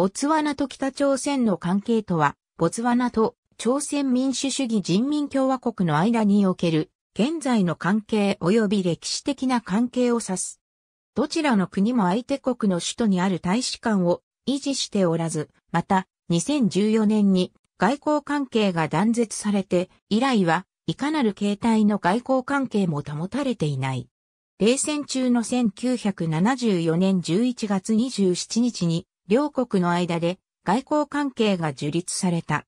ボツワナと北朝鮮の関係とは、ボツワナと朝鮮民主主義人民共和国の間における現在の関係及び歴史的な関係を指す。どちらの国も相手国の首都にある大使館を維持しておらず、また2014年に外交関係が断絶されて、以来はいかなる形態の外交関係も保たれていない。冷戦中の1974年11月27日に両国の間で外交関係が樹立された。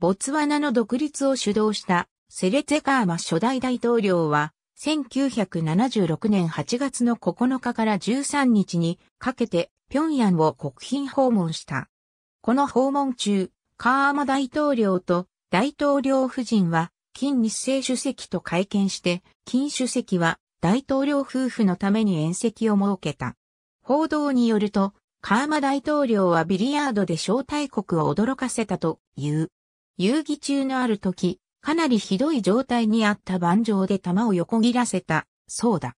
ボツワナの独立を主導したセレツェカーマ初代大統領は、1976年8月の9日から13日にかけて平壌を国賓訪問した。この訪問中、カーマ大統領と大統領夫人は金日成主席と会見して、金主席は大統領夫婦のために宴席を設けた。報道によると、カーマ大統領はビリヤードで招待国を驚かせたという。遊戯中のある時、かなりひどい状態にあった盤上で弾を横切らせた、そうだ。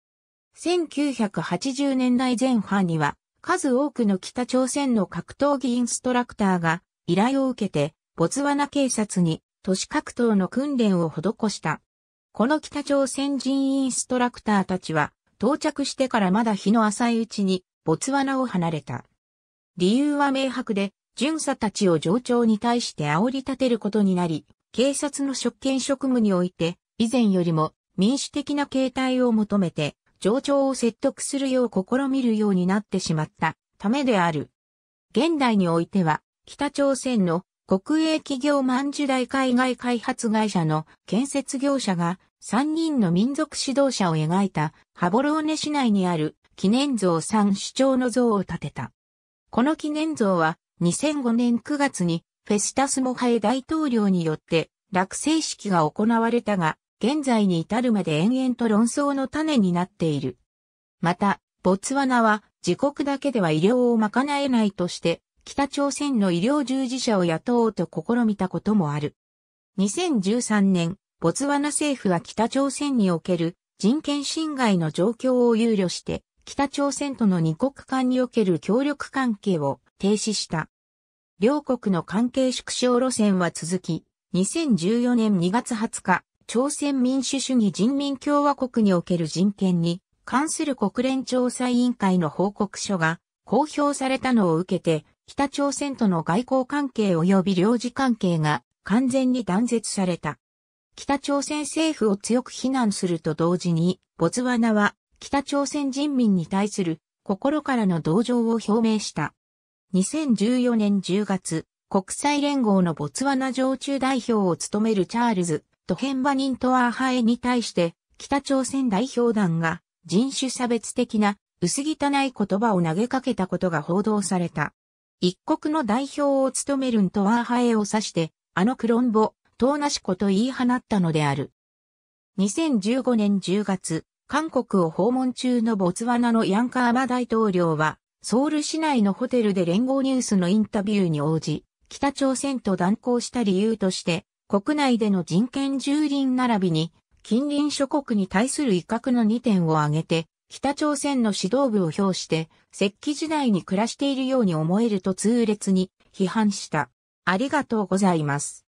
1980年代前半には、数多くの北朝鮮の格闘技インストラクターが依頼を受けて、ボツワナ警察に都市格闘の訓練を施した。この北朝鮮人インストラクターたちは、到着してからまだ日の浅いうちに、ボツワナを離れた。理由は明白で、巡査たちを上長に対して煽り立てることになり、警察の職権職務において、以前よりも民主的な形態を求めて、上長を説得するよう試みるようになってしまったためである。現代においては、北朝鮮の国営企業万寿大海外開発会社の建設業者が3人の民族指導者を描いたハボローネ市内にある記念像3主張の像を建てた。この記念像は2005年9月にフェスタスモハエ大統領によって落成式が行われたが、現在に至るまで延々と論争の種になっている。また、ボツワナは自国だけでは医療を賄えないとして、北朝鮮の医療従事者を雇おうと試みたこともある。2013年、ボツワナ政府は北朝鮮における人権侵害の状況を憂慮して、北朝鮮との二国間における協力関係を停止した。両国の関係縮小路線は続き、2014年2月20日、朝鮮民主主義人民共和国における人権に関する国連調査委員会の報告書が公表されたのを受けて、北朝鮮との外交関係及び領事関係が完全に断絶された。北朝鮮政府を強く非難すると同時に、ボツワナは北朝鮮人民に対する心からの同情を表明した。2014年10月、国際連合のボツワナ常駐代表を務めるチャールズ、トヘンバニントアーハエに対して、北朝鮮代表団が人種差別的な薄汚い言葉を投げかけたことが報道された。一国の代表を務めるントワーハエを指して、あのクロンボ、トーナシコと言い放ったのである。2015年10月、韓国を訪問中のボツワナのヤンカーマ大統領は、ソウル市内のホテルで連合ニュースのインタビューに応じ、北朝鮮と断交した理由として、国内での人権蹂躙並びに、近隣諸国に対する威嚇の2点を挙げて、北朝鮮の指導部を評して、石器時代に暮らしているように思えると痛烈に批判した。ありがとうございます。